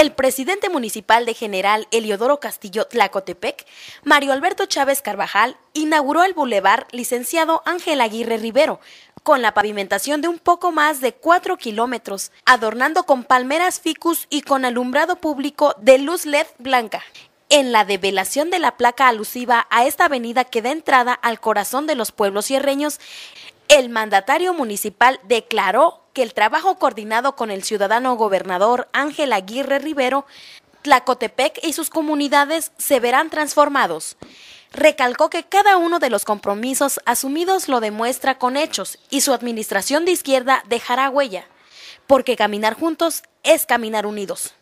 El presidente municipal de General Eliodoro Castillo Tlacotepec, Mario Alberto Chávez Carvajal, inauguró el bulevar licenciado Ángel Aguirre Rivero, con la pavimentación de un poco más de 4 kilómetros, adornando con palmeras ficus y con alumbrado público de luz LED blanca. En la develación de la placa alusiva a esta avenida que da entrada al corazón de los pueblos sierreños, el mandatario municipal declaró que el trabajo coordinado con el ciudadano gobernador Ángel Aguirre Rivero, Tlacotepec y sus comunidades se verán transformados. Recalcó que cada uno de los compromisos asumidos lo demuestra con hechos y su administración de izquierda dejará huella, porque caminar juntos es caminar unidos.